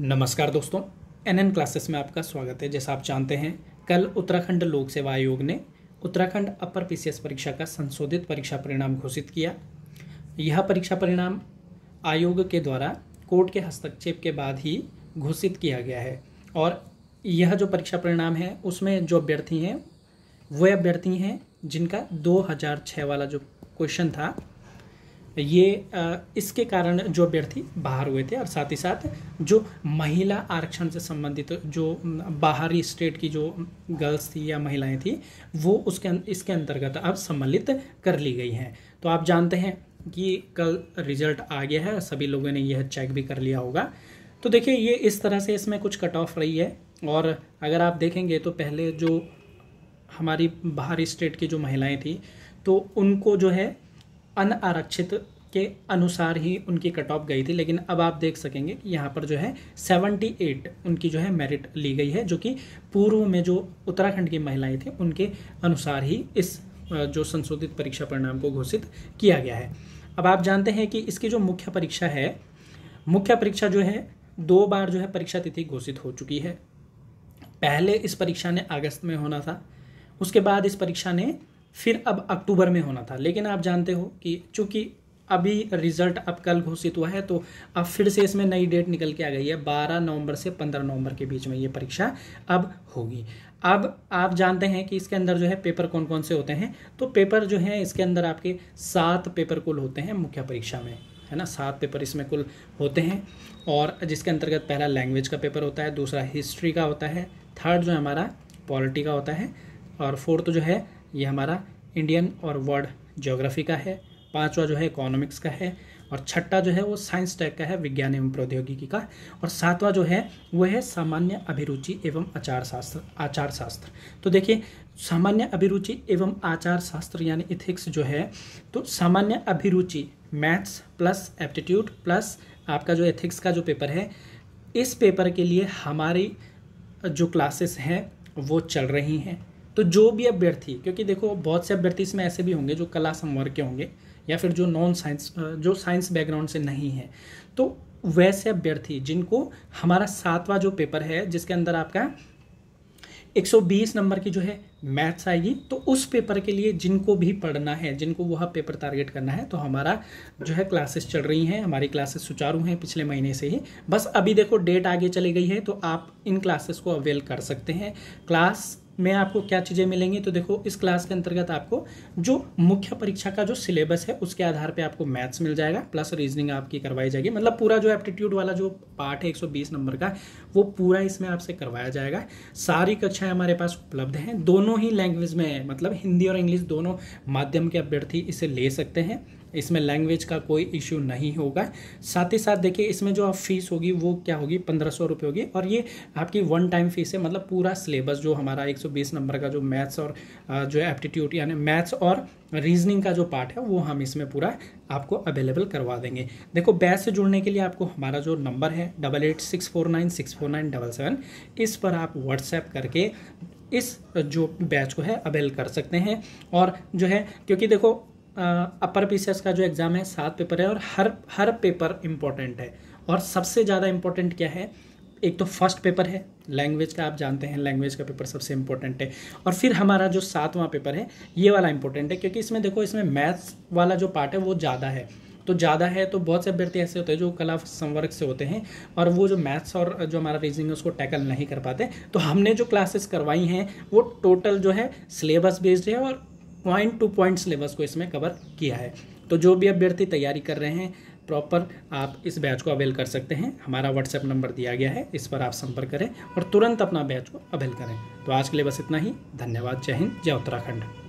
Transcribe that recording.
नमस्कार दोस्तों N N classes में आपका स्वागत है जैसा आप जानते हैं कल उत्तराखंड लोक सेवा आयोग ने उत्तराखंड अपर पीसीएस परीक्षा का संशोधित परीक्षा परिणाम घोषित किया यह परीक्षा परिणाम आयोग के द्वारा कोर्ट के हस्तक्षेप के बाद ही घोषित किया गया है और यह जो परीक्षा परिणाम है उसमें जो अभ्यर्थी हैं वे अभ्यर्थी हैं जिनका 2006 वाला जो क्वेश्चन था ये इसके कारण जो अभ्यर्थी बाहर हुए थे और साथ ही साथ जो महिला आरक्षण से संबंधित जो बाहरी स्टेट की जो गर्ल्स थी या महिलाएं थी वो उसके अं, इसके अंतर्गत अब सम्मिलित कर ली गई हैं तो आप जानते हैं कि कल रिजल्ट आ गया है सभी लोगों ने यह चेक भी कर लिया होगा तो देखिए ये इस तरह से इसमें कुछ कट ऑफ रही है और अगर आप देखेंगे तो पहले जो हमारी बाहरी स्टेट की जो महिलाएं थी तो उनको जो है अन आरक्षित के अनुसार ही उनकी कट ऑफ गई थी लेकिन अब आप देख सकेंगे कि यहाँ पर जो है 78 उनकी जो है मेरिट ली गई है जो कि पूर्व में जो उत्तराखंड की महिलाएं थी उनके अनुसार ही इस जो संशोधित परीक्षा परिणाम को घोषित किया गया है अब आप जानते हैं कि इसकी जो मुख्य परीक्षा है मुख्य परीक्षा जो है दो बार जो है परीक्षा तिथि घोषित हो चुकी है पहले इस परीक्षा ने अगस्त में होना था उसके बाद इस परीक्षा ने फिर अब अक्टूबर में होना था लेकिन आप जानते हो कि चूँकि अभी रिजल्ट अब कल घोषित हुआ है तो अब फिर से इसमें नई डेट निकल के आ गई है 12 नवंबर से 15 नवंबर के बीच में ये परीक्षा अब होगी अब आप जानते हैं कि इसके अंदर जो है पेपर कौन कौन से होते हैं तो पेपर जो है इसके अंदर आपके सात पेपर कुल होते हैं मुख्य परीक्षा में है ना सात पेपर इसमें कुल होते हैं और जिसके अंतर्गत पहला लैंग्वेज का पेपर होता है दूसरा हिस्ट्री का होता है थर्ड जो है हमारा पॉलिटी का होता है और फोर्थ जो है ये हमारा इंडियन और वर्ल्ड ज्योग्राफी का है पांचवा जो है इकोनॉमिक्स का है और छठा जो है वो साइंस टैग का है विज्ञान एवं प्रौद्योगिकी का और सातवां जो है वो है सामान्य अभिरुचि एवं आचार शास्त्र आचार शास्त्र तो देखिए सामान्य अभिरुचि एवं आचार शास्त्र यानी इथिक्स जो है तो सामान्य अभिरुचि मैथ्स प्लस एप्टीट्यूड प्लस आपका जो एथिक्स का जो पेपर है इस पेपर के लिए हमारी जो क्लासेस हैं वो चल रही हैं तो जो भी अभ्यर्थी क्योंकि देखो बहुत से अभ्यर्थी इसमें ऐसे भी होंगे जो कला संवर्ग के होंगे या फिर जो नॉन साइंस जो साइंस बैकग्राउंड से नहीं है तो वैसे अभ्यर्थी जिनको हमारा सातवां जो पेपर है जिसके अंदर आपका 120 नंबर की जो है मैथ्स आएगी तो उस पेपर के लिए जिनको भी पढ़ना है जिनको वह पेपर टारगेट करना है तो हमारा जो है क्लासेस चल रही हैं हमारी क्लासेस सुचारू हैं पिछले महीने से ही बस अभी देखो डेट आगे चली गई है तो आप इन क्लासेस को अवेल कर सकते हैं क्लास में आपको क्या चीज़ें मिलेंगी तो देखो इस क्लास के अंतर्गत आपको जो मुख्य परीक्षा का जो सिलेबस है उसके आधार पे आपको मैथ्स मिल जाएगा प्लस रीजनिंग आपकी करवाई जाएगी मतलब पूरा जो एप्टीट्यूड वाला जो पार्ट है 120 नंबर का वो पूरा इसमें आपसे करवाया जाएगा सारी कक्षाएँ हमारे पास उपलब्ध हैं दोनों ही लैंग्वेज में मतलब हिंदी और इंग्लिश दोनों माध्यम के अभ्यर्थी इसे ले सकते हैं इसमें लैंग्वेज का कोई इश्यू नहीं होगा साथ ही साथ देखिए इसमें जो आप फीस होगी वो क्या होगी पंद्रह सौ रुपये होगी और ये आपकी वन टाइम फीस है मतलब पूरा सिलेबस जो हमारा एक सौ बीस नंबर का जो मैथ्स और जो है एप्टीट्यूड यानी मैथ्स और रीजनिंग का जो पार्ट है वो हम इसमें पूरा आपको अवेलेबल करवा देंगे देखो बैच से जुड़ने के लिए आपको हमारा जो नंबर है double eight six four nine six four nine double seven इस पर आप व्हाट्सएप करके इस जो बैच को है अवेल कर सकते हैं और जो है क्योंकि देखो अपर पी का जो एग्ज़ाम है सात पेपर है और हर हर पेपर इम्पॉर्टेंट है और सबसे ज़्यादा इम्पॉर्टेंट क्या है एक तो फर्स्ट पेपर है लैंग्वेज का आप जानते हैं लैंग्वेज का पेपर सबसे इंपॉर्टेंट है और फिर हमारा जो सातवां पेपर है ये वाला इंपॉर्टेंट है क्योंकि इसमें देखो इसमें मैथ्स वाला जो पार्ट है वो ज़्यादा है तो ज़्यादा है तो बहुत से अभ्यर्थी ऐसे होते हैं जो कला संवर्ग से होते हैं और वो जो मैथ्स और जो हमारा रीजनिंग है उसको टैकल नहीं कर पाते तो हमने जो क्लासेस करवाई हैं वो टोटल जो है सिलेबस बेस्ड है और पॉइंट टू पॉइंट सिलेबस को इसमें कवर किया है तो जो भी अभ्यर्थी तैयारी कर रहे हैं प्रॉपर आप इस बैच को अवेल कर सकते हैं हमारा व्हाट्सएप नंबर दिया गया है इस पर आप संपर्क करें और तुरंत अपना बैच को अवेल करें तो आज के लिए बस इतना ही धन्यवाद जय हिंद जय उत्तराखंड